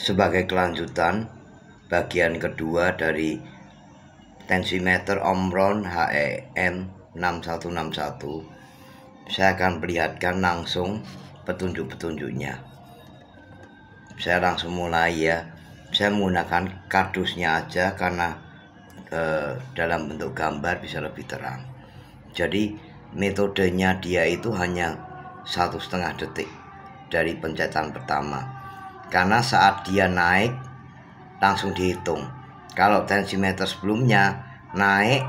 sebagai kelanjutan bagian kedua dari tensimeter Omron HEM 6161 saya akan perlihatkan langsung petunjuk-petunjuknya saya langsung mulai ya saya menggunakan kardusnya aja karena e, dalam bentuk gambar bisa lebih terang jadi metodenya dia itu hanya satu setengah detik dari pencetan pertama karena saat dia naik langsung dihitung kalau tensimeter sebelumnya naik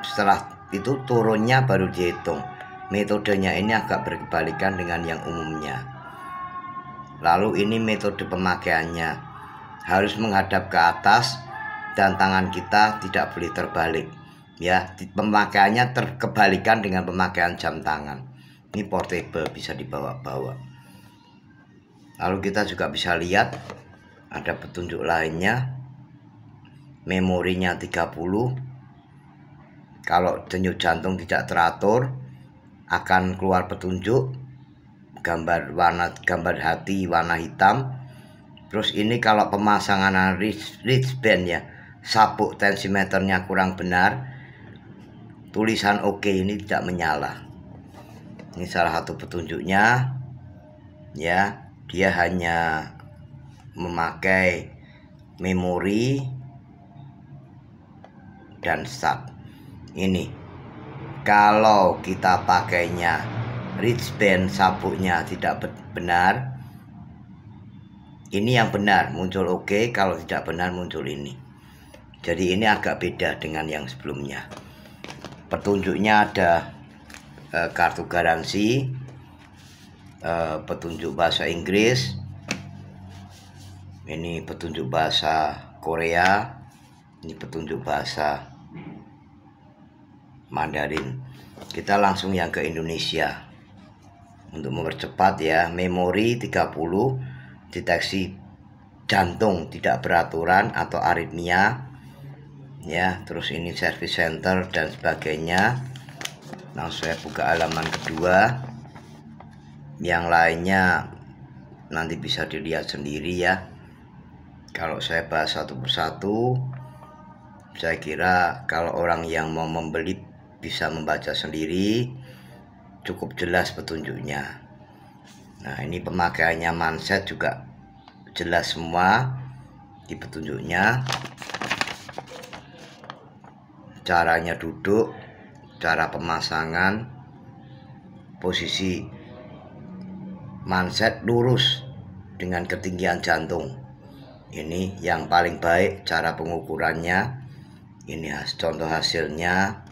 setelah itu turunnya baru dihitung metodenya ini agak berkebalikan dengan yang umumnya lalu ini metode pemakaiannya harus menghadap ke atas dan tangan kita tidak boleh terbalik ya pemakaiannya terkebalikan dengan pemakaian jam tangan ini portable bisa dibawa-bawa Lalu kita juga bisa lihat ada petunjuk lainnya. Memorinya 30. Kalau denyut jantung tidak teratur akan keluar petunjuk gambar warna gambar hati warna hitam. Terus ini kalau pemasangan wrist, band ya, sabuk tensimeternya kurang benar, tulisan oke OK ini tidak menyala. Ini salah satu petunjuknya ya dia hanya memakai memori dan sub ini kalau kita pakainya rich band sabuknya tidak benar ini yang benar muncul oke okay, kalau tidak benar muncul ini jadi ini agak beda dengan yang sebelumnya petunjuknya ada eh, kartu garansi Eh, petunjuk bahasa Inggris ini petunjuk bahasa Korea ini petunjuk bahasa Mandarin kita langsung yang ke Indonesia untuk mempercepat ya memori 30 deteksi jantung tidak beraturan atau aritmia ya terus ini service center dan sebagainya langsung saya buka halaman kedua yang lainnya nanti bisa dilihat sendiri ya kalau saya bahas satu persatu saya kira kalau orang yang mau membeli bisa membaca sendiri cukup jelas petunjuknya nah ini pemakaiannya manset juga jelas semua di petunjuknya caranya duduk cara pemasangan posisi manset lurus dengan ketinggian jantung. Ini yang paling baik cara pengukurannya. Ini contoh hasilnya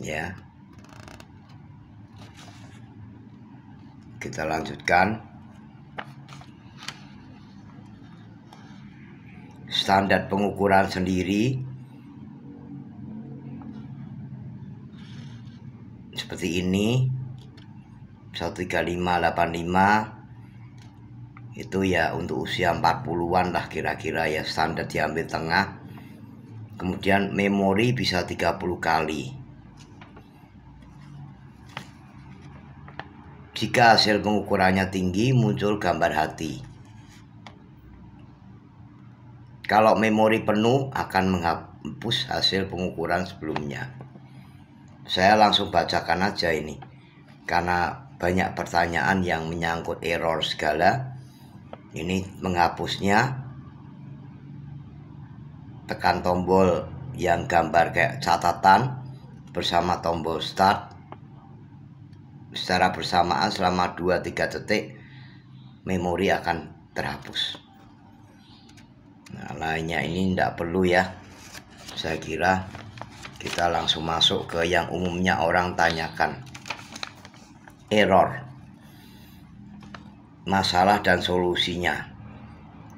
ya. Kita lanjutkan. Standar pengukuran sendiri seperti ini 13585 itu ya untuk usia 40-an lah kira-kira ya standar diambil tengah kemudian memori bisa 30 kali jika hasil pengukurannya tinggi muncul gambar hati kalau memori penuh akan menghapus hasil pengukuran sebelumnya saya langsung bacakan aja ini karena banyak pertanyaan yang menyangkut error segala ini menghapusnya tekan tombol yang gambar kayak catatan bersama tombol start secara bersamaan selama 2-3 detik memori akan terhapus nah lainnya ini tidak perlu ya saya kira kita langsung masuk ke yang umumnya orang tanyakan error masalah dan solusinya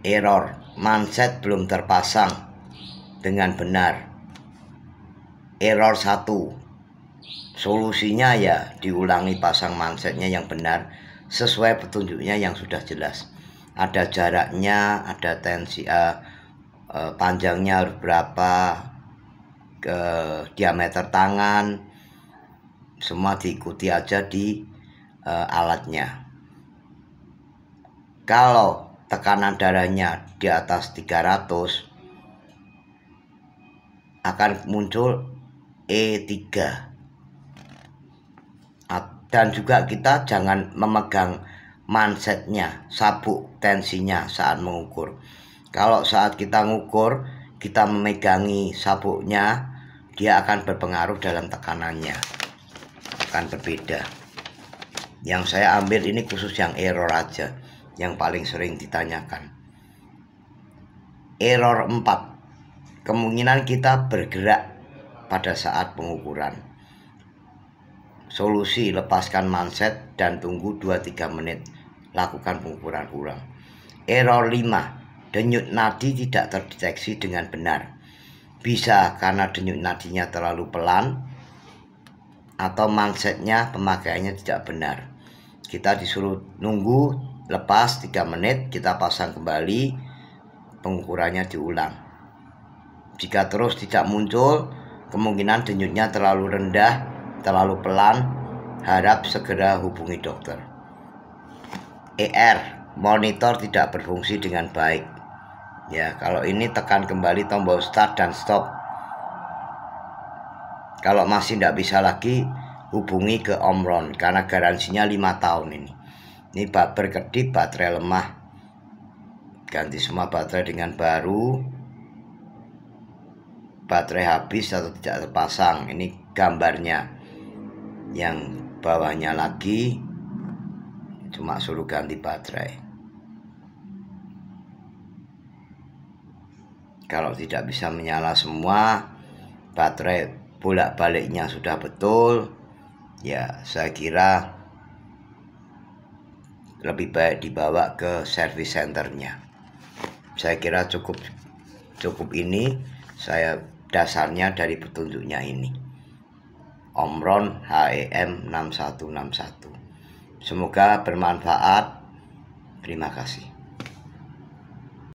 error mindset belum terpasang dengan benar error satu solusinya ya diulangi pasang mindsetnya yang benar sesuai petunjuknya yang sudah jelas ada jaraknya ada tensi uh, panjangnya harus berapa ke diameter tangan semua diikuti aja di uh, alatnya. Kalau tekanan darahnya di atas 300 akan muncul E3 dan juga kita jangan memegang mansetnya sabuk tensinya saat mengukur kalau saat kita mengukur kita memegangi sabuknya dia akan berpengaruh dalam tekanannya akan berbeda yang saya ambil ini khusus yang error aja yang paling sering ditanyakan error 4 kemungkinan kita bergerak pada saat pengukuran solusi lepaskan manset dan tunggu 2-3 menit lakukan pengukuran ulang error 5 denyut nadi tidak terdeteksi dengan benar bisa karena denyut nadinya terlalu pelan atau mansetnya pemakaiannya tidak benar kita disuruh nunggu lepas 3 menit kita pasang kembali pengukurannya diulang jika terus tidak muncul kemungkinan denyutnya terlalu rendah terlalu pelan harap segera hubungi dokter ER monitor tidak berfungsi dengan baik ya kalau ini tekan kembali tombol start dan stop kalau masih tidak bisa lagi hubungi ke Omron karena garansinya lima tahun ini ini baper kedip baterai lemah ganti semua baterai dengan baru baterai habis atau tidak terpasang ini gambarnya yang bawahnya lagi cuma suruh ganti baterai kalau tidak bisa menyala semua baterai bolak-baliknya sudah betul ya saya kira lebih baik dibawa ke service centernya saya kira cukup cukup ini saya dasarnya dari petunjuknya ini Omron HEM 6161 semoga bermanfaat terima kasih